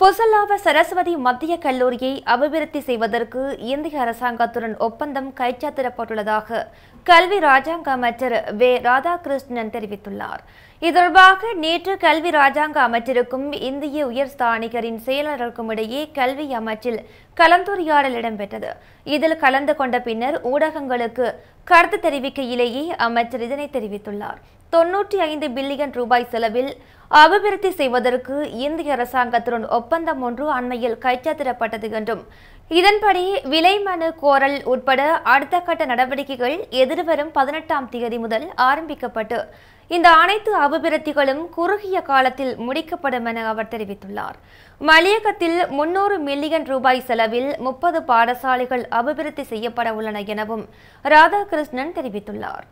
பொசலாவ சரஸ்வதி மத்திய கல்லூரியை அபிவிருத்தி செய்வதற்கு இந்திய அரசாங்கத்துடன் ஒப்பந்தம் கைச்சாத்திடப்பட்டுள்ளதாக கல்வி ராஜாங்க அமைச்சர் வே ராதாகிருஷ்ணன் தெரிவித்துள்ளார் இது நேற்று கல்வி ராஜாங்க அமைச்சருக்கும் இந்திய உயர் ஸ்தானிகரின் செயலாளருக்கும் இடையே கல்வி அமைச்சில் கலந்துரையாடல் இடம்பெற்றது இதில் கலந்து கொண்ட பின்னர் ஊடகங்களுக்கு கருத்து தெரிவிக்கையிலேயே அமைச்சர் இதனை தெரிவித்துள்ளார் தொன்னூற்றி ஐந்து பில்லியன் ரூபாய் செலவில் அபிவிருத்தி செய்வதற்கு இந்திய அரசாங்கத்துடன் ஒப்பந்தம் ஒன்று அண்மையில் கைச்சாத்திடப்பட்டது என்றும் இதன்படி விலை மனு கோரல் உட்பட அடுத்த கட்ட நடவடிக்கைகள் எதிர்வரும் பதினெட்டாம் தேதி முதல் ஆரம்பிக்கப்பட்டு இந்த அனைத்து அபிவிருத்திகளும் குறுகிய காலத்தில் முடிக்கப்படும் என அவர் தெரிவித்துள்ளார் மலையகத்தில் முன்னூறு மில்லியன் ரூபாய் செலவில் முப்பது பாடசாலைகள் அபிவிருத்தி செய்யப்பட உள்ளன எனவும் ராதாகிருஷ்ணன் தெரிவித்துள்ளார்